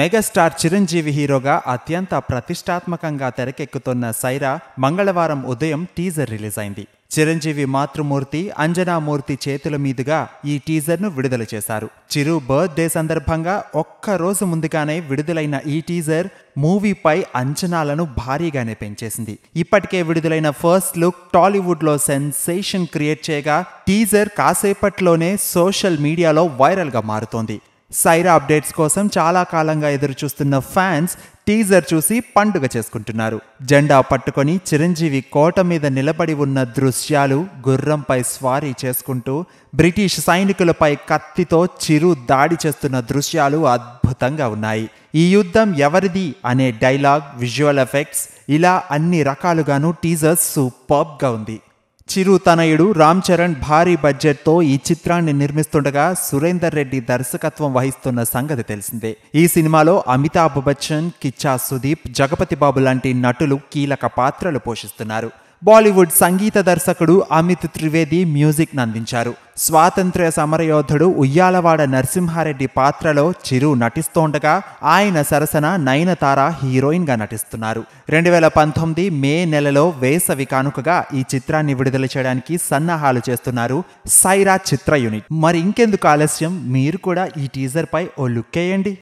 megastar Chiranjeevi హీరోగా అత్యంత ప్రతిష్టాత్మకంగా తెరకెక్కుతున్న సైరా మంగళవారం ఉదయం టీజర్ రిలీజ్ అయింది చిరంజీవి మాతృమూర్తి అంజనామూర్తి చేతుల మీదుగా ఈ టీజర్ను విడుదల చేశారు చిరు బర్త్డే సందర్భంగా ఒక్క రోజు ముందుగానే విడుదలైన ఈ టీజర్ మూవీపై అంచనాలను భారీగానే పెంచేసింది ఇప్పటికే విడుదలైన ఫస్ట్ లుక్ టాలీవుడ్లో సెన్సేషన్ క్రియేట్ చేయగా టీజర్ కాసేపట్లోనే సోషల్ మీడియాలో వైరల్గా మారుతోంది సైరా అప్డేట్స్ కోసం చాలా కాలంగా ఎదురుచూస్తున్న ఫ్యాన్స్ టీజర్ చూసి పండుగ చేసుకుంటున్నారు జెండా పట్టుకొని చిరంజీవి కోట మీద నిలబడి ఉన్న దృశ్యాలు గుర్రంపై స్వారీ చేసుకుంటూ బ్రిటిష్ సైనికులపై కత్తితో చిరు దాడి చేస్తున్న దృశ్యాలు అద్భుతంగా ఉన్నాయి ఈ యుద్ధం ఎవరిది అనే డైలాగ్ విజువల్ ఎఫెక్ట్స్ ఇలా అన్ని రకాలుగాను టీజర్ సూపర్బ్గా ఉంది చిరు తనయుడు రామ్ చరణ్ భారీ బడ్జెట్తో ఈ చిత్రాన్ని నిర్మిస్తుండగా సురేందర్ రెడ్డి దర్శకత్వం వహిస్తున్న సంగతి తెలిసిందే ఈ సినిమాలో అమితాబ్ బచ్చన్ కిచ్చా సుదీప్ జగపతి బాబు లాంటి నటులు కీలక పాత్రలు పోషిస్తున్నారు బాలీవుడ్ సంగీత దర్శకుడు అమిత్ త్రివేది మ్యూజిక్ను అందించారు స్వాతంత్ర్య సమరయోధుడు ఉయ్యాలవాడ నరసింహారెడ్డి పాత్రలో చిరు నటిస్తోండగా ఆయన సరసన నయనతార హీరోయిన్గా నటిస్తున్నారు రెండు వేల పంతొమ్మిది మే నెలలో వేసవి కానుకగా ఈ చిత్రాన్ని విడుదల చేయడానికి సన్నాహాలు చేస్తున్నారు సైరా చిత్ర యూనిట్ మరి ఇంకెందుకు ఆలస్యం మీరు కూడా ఈ టీజర్పై ఓ లుక్